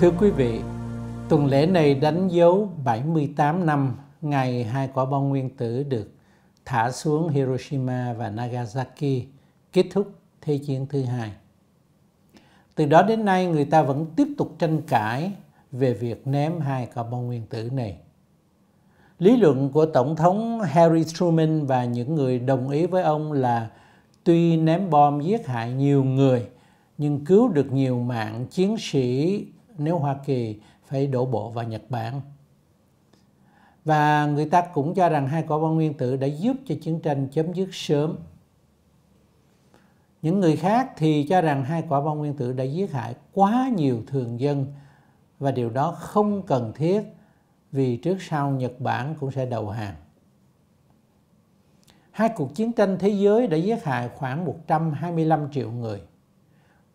Thưa quý vị, tuần lễ này đánh dấu 78 năm ngày hai quả bom nguyên tử được thả xuống Hiroshima và Nagasaki kết thúc Thế chiến thứ hai. Từ đó đến nay người ta vẫn tiếp tục tranh cãi về việc ném hai quả bom nguyên tử này. Lý luận của Tổng thống Harry Truman và những người đồng ý với ông là tuy ném bom giết hại nhiều người, nhưng cứu được nhiều mạng chiến sĩ nếu Hoa Kỳ phải đổ bộ vào Nhật Bản. Và người ta cũng cho rằng hai quả bom nguyên tử đã giúp cho chiến tranh chấm dứt sớm. Những người khác thì cho rằng hai quả bom nguyên tử đã giết hại quá nhiều thường dân và điều đó không cần thiết vì trước sau Nhật Bản cũng sẽ đầu hàng. Hai cuộc chiến tranh thế giới đã giết hại khoảng 125 triệu người.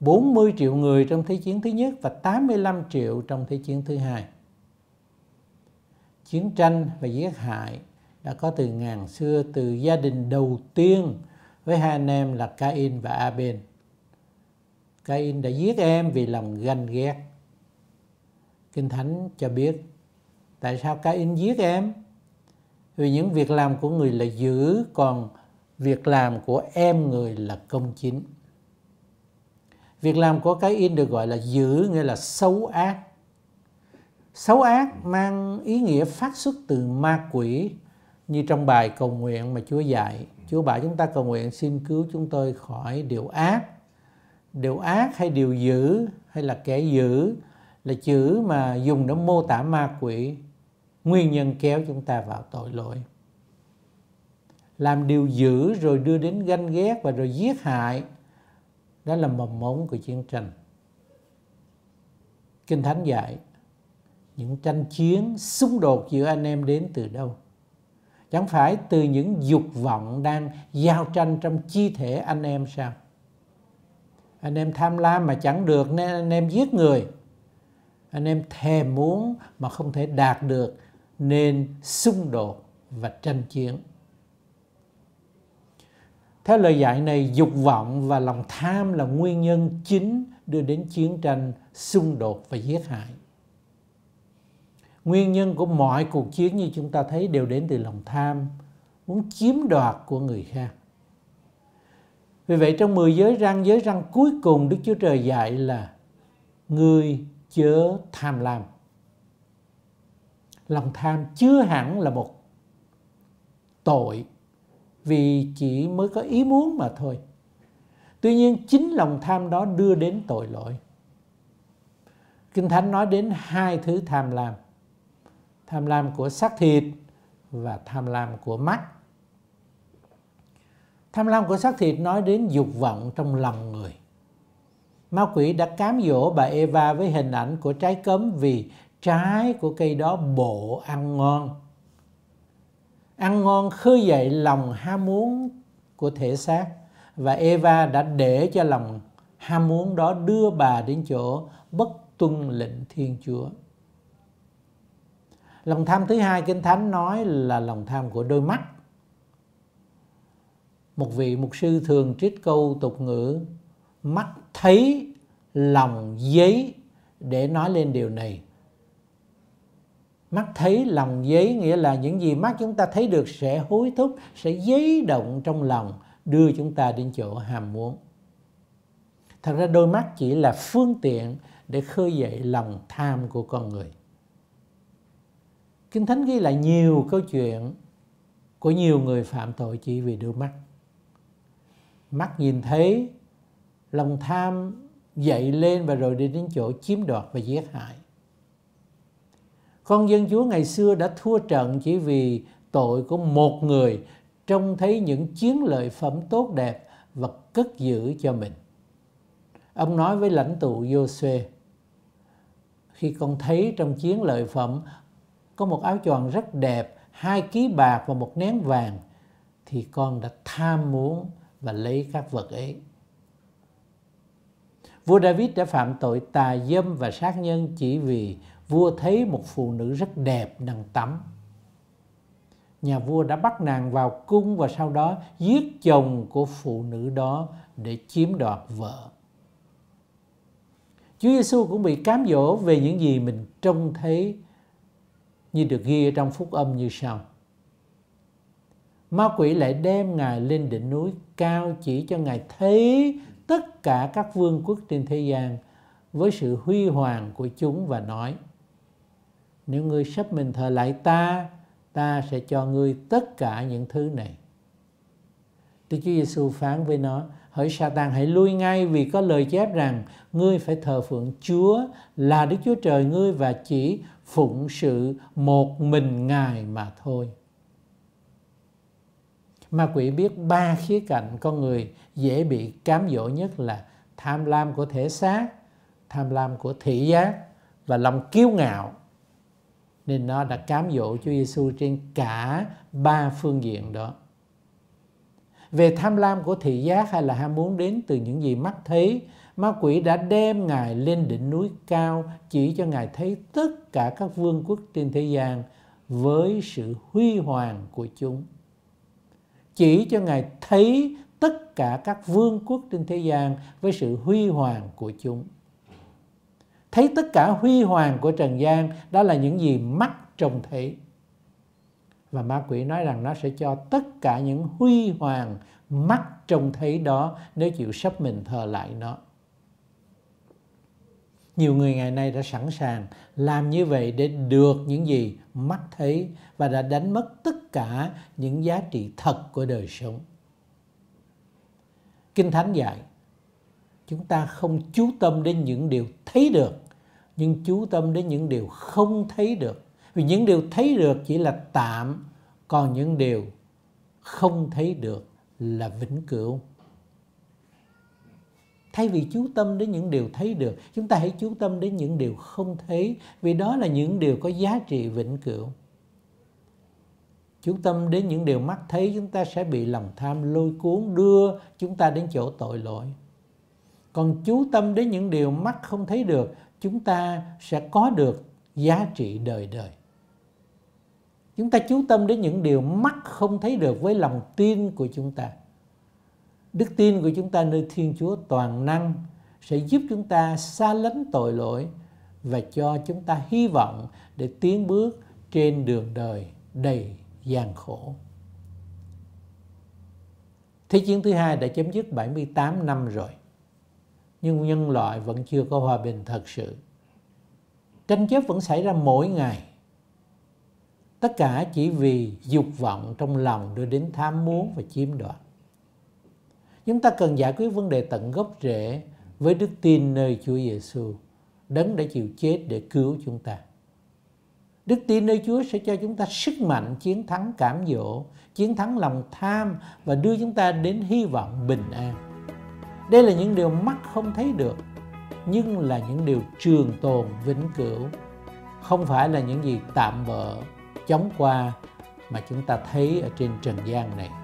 40 triệu người trong Thế chiến thứ nhất và 85 triệu trong Thế chiến thứ hai. Chiến tranh và giết hại đã có từ ngàn xưa từ gia đình đầu tiên với hai anh em là Cain và Abel. Cain đã giết em vì lòng ganh ghét. Kinh Thánh cho biết tại sao Cain giết em? Vì những việc làm của người là dữ còn việc làm của em người là công chính. Việc làm của cái in được gọi là giữ nghĩa là xấu ác. Xấu ác mang ý nghĩa phát xuất từ ma quỷ như trong bài cầu nguyện mà Chúa dạy. Chúa bảo chúng ta cầu nguyện xin cứu chúng tôi khỏi điều ác. Điều ác hay điều dữ hay là kẻ dữ là chữ mà dùng để mô tả ma quỷ nguyên nhân kéo chúng ta vào tội lỗi làm điều dữ rồi đưa đến ganh ghét và rồi giết hại đó là mầm mống của chiến tranh kinh thánh dạy những tranh chiến xung đột giữa anh em đến từ đâu chẳng phải từ những dục vọng đang giao tranh trong chi thể anh em sao anh em tham lam mà chẳng được nên anh em giết người anh em thèm muốn mà không thể đạt được nên xung đột và tranh chiến theo lời dạy này, dục vọng và lòng tham là nguyên nhân chính đưa đến chiến tranh, xung đột và giết hại. Nguyên nhân của mọi cuộc chiến như chúng ta thấy đều đến từ lòng tham, muốn chiếm đoạt của người khác. Vì vậy trong 10 giới răng, giới răng cuối cùng Đức Chúa Trời dạy là Người chớ tham lam. Lòng tham chưa hẳn là một tội vì chỉ mới có ý muốn mà thôi. Tuy nhiên chính lòng tham đó đưa đến tội lỗi. Kinh Thánh nói đến hai thứ tham lam. Tham lam của xác thịt và tham lam của mắt. Tham lam của xác thịt nói đến dục vọng trong lòng người. Ma quỷ đã cám dỗ bà Eva với hình ảnh của trái cấm vì trái của cây đó bộ ăn ngon ăn ngon khơi dậy lòng ham muốn của thể xác và Eva đã để cho lòng ham muốn đó đưa bà đến chỗ bất tuân lệnh Thiên Chúa. Lòng tham thứ hai Kinh Thánh nói là lòng tham của đôi mắt. Một vị mục sư thường trích câu tục ngữ mắt thấy lòng giấy để nói lên điều này mắt thấy lòng giấy nghĩa là những gì mắt chúng ta thấy được sẽ hối thúc sẽ giấy động trong lòng đưa chúng ta đến chỗ ham muốn thật ra đôi mắt chỉ là phương tiện để khơi dậy lòng tham của con người kinh thánh ghi lại nhiều câu chuyện của nhiều người phạm tội chỉ vì đôi mắt mắt nhìn thấy lòng tham dậy lên và rồi đi đến chỗ chiếm đoạt và giết hại con dân Chúa ngày xưa đã thua trận chỉ vì tội của một người trông thấy những chiến lợi phẩm tốt đẹp và cất giữ cho mình. Ông nói với lãnh tụ Josue, khi con thấy trong chiến lợi phẩm có một áo choàng rất đẹp, hai ký bạc và một nén vàng, thì con đã tham muốn và lấy các vật ấy. Vua David đã phạm tội tà dâm và sát nhân chỉ vì vua thấy một phụ nữ rất đẹp đang tắm nhà vua đã bắt nàng vào cung và sau đó giết chồng của phụ nữ đó để chiếm đoạt vợ. Chúa Giêsu cũng bị cám dỗ về những gì mình trông thấy như được ghi ở trong phúc âm như sau. Ma quỷ lại đem Ngài lên đỉnh núi cao chỉ cho Ngài thấy tất cả các vương quốc trên thế gian với sự huy hoàng của chúng và nói – nếu ngươi sắp mình thờ lại ta ta sẽ cho ngươi tất cả những thứ này Đức Chúa Giêsu phán với nó hỡi Satan hãy lui ngay vì có lời chép rằng ngươi phải thờ phượng Chúa là Đức Chúa Trời ngươi và chỉ phụng sự một mình Ngài mà thôi. Ma quỷ biết ba khía cạnh con người dễ bị cám dỗ nhất là tham lam của thể xác, tham lam của thị giác và lòng kiêu ngạo nên nó đã cám dỗ Chúa Giêsu trên cả ba phương diện đó. Về tham lam của thị giác hay là ham muốn đến từ những gì mắt thấy, ma quỷ đã đem Ngài lên đỉnh núi cao chỉ cho Ngài thấy tất cả các vương quốc trên thế gian với sự huy hoàng của chúng. Chỉ cho Ngài thấy tất cả các vương quốc trên thế gian với sự huy hoàng của chúng thấy tất cả huy hoàng của trần gian đó là những gì mắt trông thấy và ma quỷ nói rằng nó sẽ cho tất cả những huy hoàng mắt trông thấy đó nếu chịu sắp mình thờ lại nó nhiều người ngày nay đã sẵn sàng làm như vậy để được những gì mắt thấy và đã đánh mất tất cả những giá trị thật của đời sống kinh thánh dạy chúng ta không chú tâm đến những điều thấy được nhưng chú tâm đến những điều không thấy được vì những điều thấy được chỉ là tạm còn những điều không thấy được là vĩnh cửu thay vì chú tâm đến những điều thấy được chúng ta hãy chú tâm đến những điều không thấy vì đó là những điều có giá trị vĩnh cửu chú tâm đến những điều mắt thấy chúng ta sẽ bị lòng tham lôi cuốn đưa chúng ta đến chỗ tội lỗi còn chú tâm đến những điều mắt không thấy được chúng ta sẽ có được giá trị đời đời chúng ta chú tâm đến những điều mắt không thấy được với lòng tin của chúng ta đức tin của chúng ta nơi thiên chúa toàn năng sẽ giúp chúng ta xa lánh tội lỗi và cho chúng ta hy vọng để tiến bước trên đường đời đầy gian khổ. Thế chiến thứ hai đã chấm dứt 78 năm rồi nhưng nhân loại vẫn chưa có hòa bình thật sự. Tranh chấp vẫn xảy ra mỗi ngày. Tất cả chỉ vì dục vọng trong lòng đưa đến tham muốn và chiếm đoạt. Chúng ta cần giải quyết vấn đề tận gốc rễ với đức tin nơi Chúa Giêsu, đấng đã chịu chết để cứu chúng ta. Đức tin nơi Chúa sẽ cho chúng ta sức mạnh chiến thắng cảm dỗ, chiến thắng lòng tham và đưa chúng ta đến hy vọng bình an đây là những điều mắt không thấy được nhưng là những điều trường tồn vĩnh cửu không phải là những gì tạm bợ chóng qua mà chúng ta thấy ở trên trần gian này